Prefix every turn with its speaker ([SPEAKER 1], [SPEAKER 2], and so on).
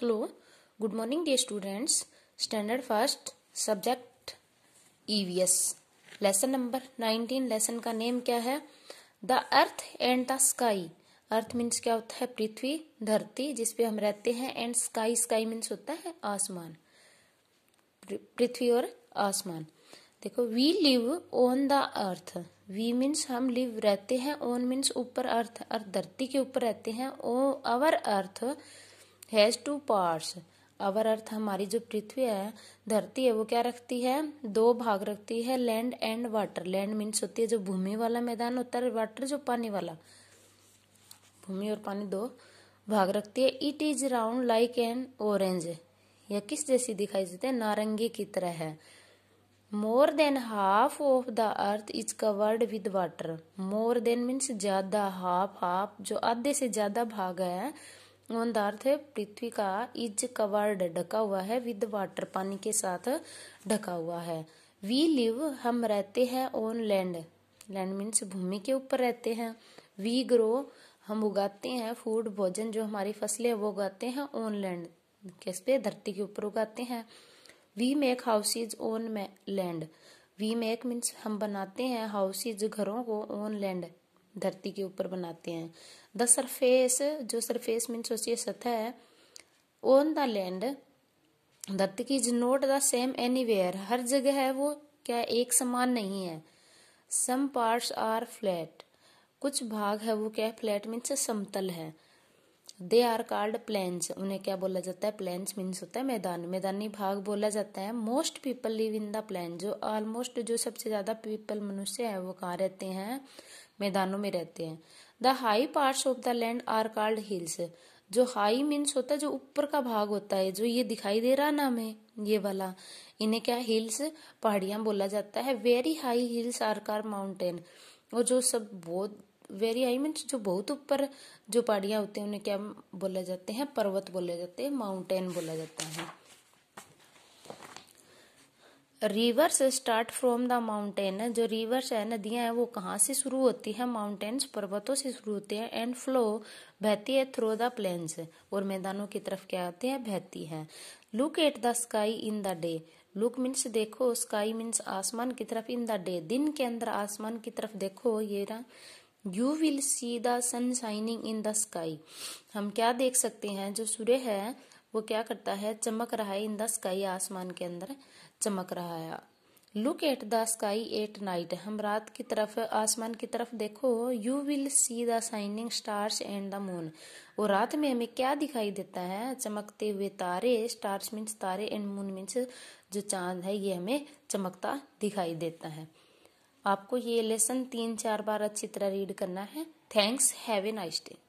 [SPEAKER 1] hello good morning dear students standard first subject EVS lesson number 19 lesson का name क्या है the earth and the sky earth means क्या होता है पृथ्वी धरती पे हम रहते हैं एंड स्काई स्काई मीन्स होता है आसमान पृथ्वी और आसमान देखो we live on the earth we means हम लिव रहते हैं ऑन मीन्स ऊपर अर्थ अर्थ धरती के ऊपर रहते हैं oh our earth has two parts our earth हमारी जो पृथ्वी है धरती है वो क्या रखती है दो भाग रखती है land and water land means होती है जो भूमि वाला मैदान होता है वाटर जो पानी वाला भूमि और पानी दो भाग रखती है it is round like an orange यह किस जैसी दिखाई देते है नारंगी की तरह है more than half of the earth is covered with water more than means ज्यादा हाफ हाफ जो आधे से ज्यादा भाग है अर्थ है पृथ्वी का इज कवर्ड ढका हुआ है विद वाटर पानी के साथ ढका हुआ है वी लिव हम रहते हैं ऑन लैंड लैंड मीन्स भूमि के ऊपर रहते हैं वी ग्रो हम उगाते हैं फूड भोजन जो हमारी फसलें है वो उगाते हैं ऑन लैंड किस पे धरती के ऊपर उगाते हैं we make houses on land we make means हम बनाते हैं हाउसेज घरों को ऑन लैंड धरती के ऊपर बनाते हैं द सरफेस जो सरफेस मीन सोचिए सतह है ऑन द लैंड धरती की is the same anywhere हर जगह है वो क्या एक समान नहीं है सम पार्ट्स आर फ्लैट कुछ भाग है वो क्या फ्लैट मीन्स समतल है दे आर कार्ड प्लेन्स उन्हें क्या बोला जाता है प्लेन्स मीन्स होता है मैदान मैदानी भाग बोला जाता है most people live in the plain जो ऑलमोस्ट जो सबसे ज्यादा पीपल मनुष्य है वो कहाँ रहते हैं मैदानों में रहते हैं the high parts of the land are called hills जो हाई मीन्स होता है जो ऊपर का भाग होता है जो ये दिखाई दे रहा ना हमें ये वाला इन्हें क्या हिल्स पहाड़ियां बोला जाता है very high hills are called mountain और जो सब बहुत वेरी हाई मीन्स जो बहुत ऊपर जो पहाड़ियां होती हैं उन्हें क्या बोला जाते हैं पर्वत बोले जाते हैं माउंटेन बोला जाता है rivers start from the mountain जो रिवर्स है नदियां हैं वो कहाँ से शुरू होती है माउंटेन्स पर्वतों से शुरू होते हैं एंड फ्लो बहती है थ्रो द प्लेन्स और मैदानों की तरफ क्या होते हैं बहती है look at the sky in the day look means देखो स्काई मीन्स आसमान की तरफ इन द डे दिन के अंदर आसमान की तरफ देखो ये रहा you will see the sun shining in the sky हम क्या देख सकते हैं जो सूर्य है वो क्या करता है चमक रहा है इन द स्काई आसमान के अंदर चमक रहा है look at the sky at night हम रात की तरफ आसमान की तरफ देखो you will see the shining stars and the moon और रात में हमें क्या दिखाई देता है चमकते हुए तारे स्टार्स मीन्स तारे एंड मून मीन्स जो चांद है ये हमें चमकता दिखाई देता है आपको ये लेसन तीन चार बार अच्छी तरह रीड करना है thanks have a nice day